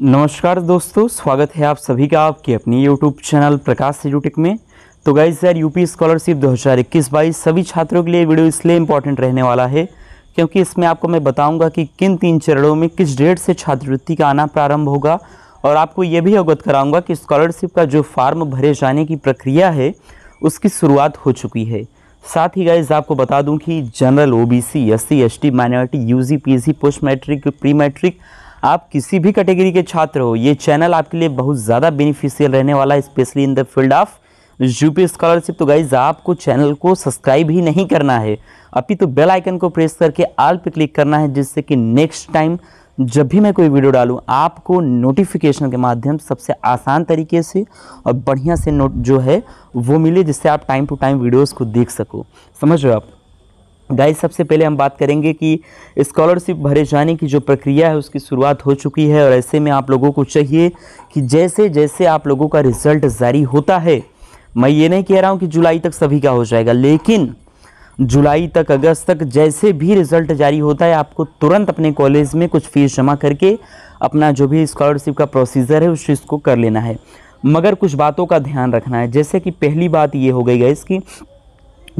नमस्कार दोस्तों स्वागत है आप सभी का आपके अपने यूट्यूब चैनल प्रकाश एजुटेक में तो गाइज यार यूपी स्कॉलरशिप 2021 बाईस सभी छात्रों के लिए वीडियो इसलिए इम्पॉर्टेंट रहने वाला है क्योंकि इसमें आपको मैं बताऊंगा कि किन तीन चरणों में किस डेट से छात्रवृत्ति का आना प्रारंभ होगा और आपको ये भी अवगत कराऊँगा कि स्कॉलरशिप का जो फार्म भरे जाने की प्रक्रिया है उसकी शुरुआत हो चुकी है साथ ही गाइज आपको बता दूँ कि general O C S T minority UG C post matric pre matric आप किसी भी कैटेगरी के छात्र हो ये चैनल आपके लिए बहुत ज़्यादा बेनिफिशियल रहने वाला है specially in the field of UP scholarship तो गाइज आपको चैनल को सब्सक्राइब ही नहीं करना है अभी तो बेल आइकन को प्रेस करके आल पे क्लिक करना है जिससे कि नेक्स्ट टाइम जब भी मैं कोई वीडियो डालूं आपको नोटिफिकेशन के माध्यम सबसे आसान तरीके से और बढ़िया से नोट जो है वो मिले जिससे आप टाइम टू टाइम वीडियोस को देख सको समझ रहे हो आप गाइस सबसे पहले हम बात करेंगे कि स्कॉलरशिप भरे जाने की जो प्रक्रिया है उसकी शुरुआत हो चुकी है और ऐसे में आप लोगों को चाहिए कि जैसे जैसे आप लोगों का रिजल्ट जारी होता है मैं ये नहीं कह रहा हूँ कि जुलाई तक सभी का हो जाएगा लेकिन जुलाई तक अगस्त तक जैसे भी रिजल्ट जारी होता है आपको तुरंत अपने कॉलेज में कुछ फीस जमा करके अपना जो भी स्कॉलरशिप का प्रोसीजर है उस चीज़ को कर लेना है मगर कुछ बातों का ध्यान रखना है जैसे कि पहली बात ये हो गई गई इसकी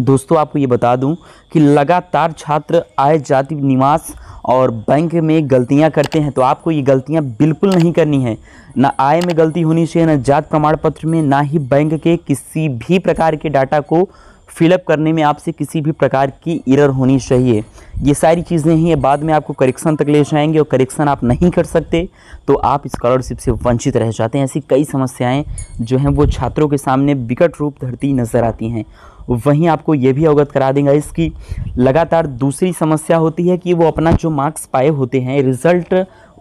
दोस्तों आपको ये बता दूं कि लगातार छात्र आय जाति निवास और बैंक में गलतियां करते हैं तो आपको ये गलतियां बिल्कुल नहीं करनी है ना आय में गलती होनी चाहिए ना जात प्रमाण पत्र में ना ही बैंक के किसी भी प्रकार के डाटा को फिलअप करने में आपसे किसी भी प्रकार की इरर होनी चाहिए ये सारी चीज़ें ही बाद में आपको करेक्शन तक ले जाएंगे और करेक्शन आप नहीं कर सकते तो आप स्कॉलरशिप से वंचित रह जाते हैं ऐसी कई समस्याएं जो हैं वो छात्रों के सामने विकट रूप धरती नज़र आती हैं वहीं आपको ये भी अवगत करा देंगे इसकी लगातार दूसरी समस्या होती है कि वो अपना जो मार्क्स पाए होते हैं रिजल्ट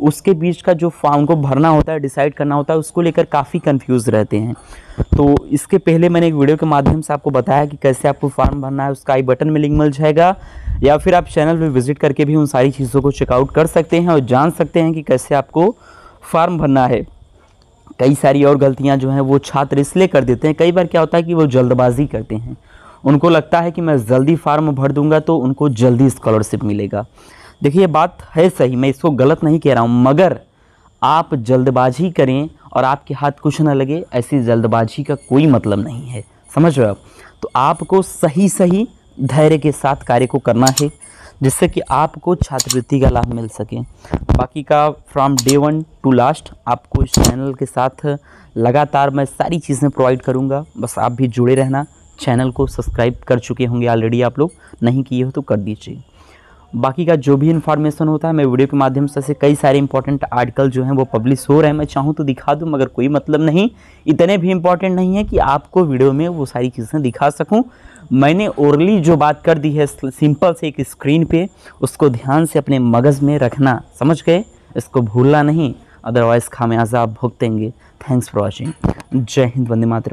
उसके बीच का जो फॉर्म को भरना होता है डिसाइड करना होता है उसको लेकर काफ़ी कंफ्यूज रहते हैं तो इसके पहले मैंने एक वीडियो के माध्यम से आपको बताया कि कैसे आपको फॉर्म भरना है उसका आई बटन में लिंक मिल जाएगा या फिर आप चैनल पर विजिट करके भी उन सारी चीज़ों को चेकआउट कर सकते हैं और जान सकते हैं कि कैसे आपको फॉर्म भरना है कई सारी और गलतियाँ जो हैं वो छात्र इसलिए कर देते हैं कई बार क्या होता है कि वो जल्दबाजी करते हैं उनको लगता है कि मैं जल्दी फार्म भर दूंगा तो उनको जल्दी स्कॉलरशिप मिलेगा देखिए बात है सही मैं इसको गलत नहीं कह रहा हूँ मगर आप जल्दबाजी करें और आपके हाथ कुछ ना लगे ऐसी जल्दबाजी का कोई मतलब नहीं है समझ रहे हो आप तो आपको सही सही धैर्य के साथ कार्य को करना है जिससे कि आपको छात्रवृत्ति का लाभ मिल सके बाकी का from day one to last आपको इस चैनल के साथ लगातार मैं सारी चीज़ें प्रोवाइड करूँगा बस आप भी जुड़े रहना चैनल को सब्सक्राइब कर चुके होंगे ऑलरेडी आप लोग नहीं किए हो तो कर दीजिए बाकी का जो भी इन्फॉर्मेशन होता है मैं वीडियो के माध्यम से ऐसे कई सारे इंपॉर्टेंट आर्टिकल जो हैं वो पब्लिश हो रहे हैं मैं चाहूँ तो दिखा दूँ मगर कोई मतलब नहीं इतने भी इम्पॉर्टेंट नहीं है कि आपको वीडियो में वो सारी चीज़ें दिखा सकूँ मैंने ओरली जो बात कर दी है सिंपल से एक स्क्रीन पर उसको ध्यान से अपने मगज़ में रखना समझ गए इसको भूलना नहीं अदरवाइज़ खामियाजा आप भुगतेंगे थैंक्स फॉर वॉचिंग जय हिंद वंदे मातृ